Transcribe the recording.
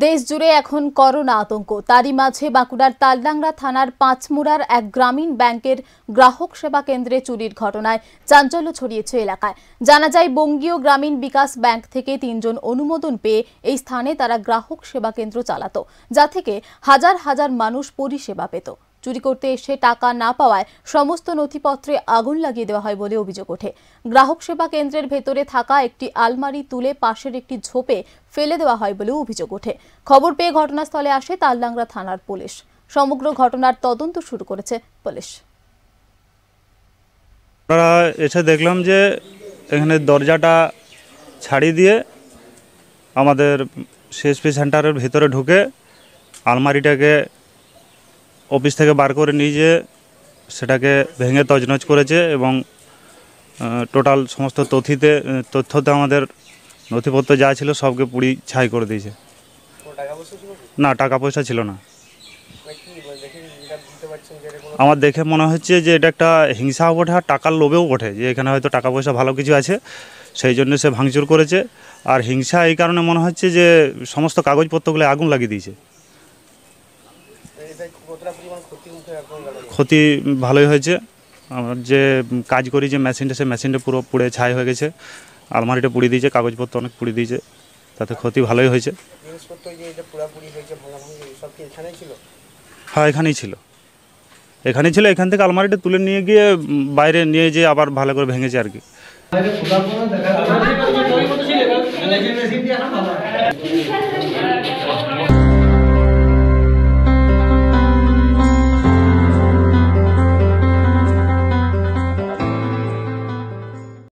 দেশ জুড়ে এখন করোনা আতঙ্ক তারই মাঝে বাঁকুড়ার তালডাংরা থানার পাঁচমুড়ার এক গ্রামীণ ব্যাংকের গ্রাহক সেবা কেন্দ্রে চুরির ঘটনায় চাঞ্চল্য ছড়িয়েছে এলাকায় জানা যায় বঙ্গীয় গ্রামীণ বিকাশ ব্যাংক থেকে তিনজন অনুমোদন পেয়ে এই স্থানে তারা গ্রাহক সেবা কেন্দ্র চালাত যা থেকে হাজার হাজার মানুষ পরিষেবা পেত চুরি করতে এসে টাকা না পাওয়ায় সমস্ত নথিপত্রে আগুন লাগিয়ে দেওয়া হয় বলে অভিযোগ ওঠে গ্রাহক সেবা কেন্দ্রের ভেতরে থাকা একটি আলমারি তুলে পাশের একটি ঝোপে ফেলে দেওয়া হয় বলেও অভিযোগ ওঠে খবর পেয়ে ঘটনাস্থলে আসে তালডাংরা থানার পুলিশ সমগ্র ঘটনার তদন্ত শুরু করেছে পুলিশ আমরা এসে দেখলাম যে এখানে দরজাটা ছাড়ি দিয়ে আমাদের সিএসপি সেন্টারের ভেতরে ঢুকে আলমারিটাকে অফিস থেকে বার করে নিয়ে সেটাকে ভেঙে তজনজ করেছে এবং টোটাল সমস্ত তথিতে তথ্যতে আমাদের নথিপত্র যা ছিল সবকে পুরি ছাই করে দিয়েছে না টাকা পয়সা ছিল না মানে আমার দেখে মনে হচ্ছে যে এটা একটা হিংসা ওঠে আর টাকার লোভেও ওঠে যে এখানে হয়তো টাকা পয়সা ভালো কিছু আছে সেই জন্য সে ভাঙচুর করেছে আর হিংসা এই কারণে মনে হচ্ছে যে সমস্ত কাগজপত্রগুলো আগুন লাগিয়ে দিয়েছে ক্ষতি ভালোই হয়েছে আমার যে কাজ করি যে মেশিনটা সে মেশিনটা পুরো পুড়ে ছাই হয়ে গেছে আলমারিটা পুড়ে দিয়েছে কাগজপত্র অনেক পুড়ে দিয়েছে তাতে ক্ষতি ভালোই হয়েছে হ্যাঁ এখানেই ছিল এখানেই ছিল এখান থেকে আলমারিটা তুলে নিয়ে গিয়ে বাইরে নিয়ে যেয়ে আবার ভালো করে ভেঙেছে আর কি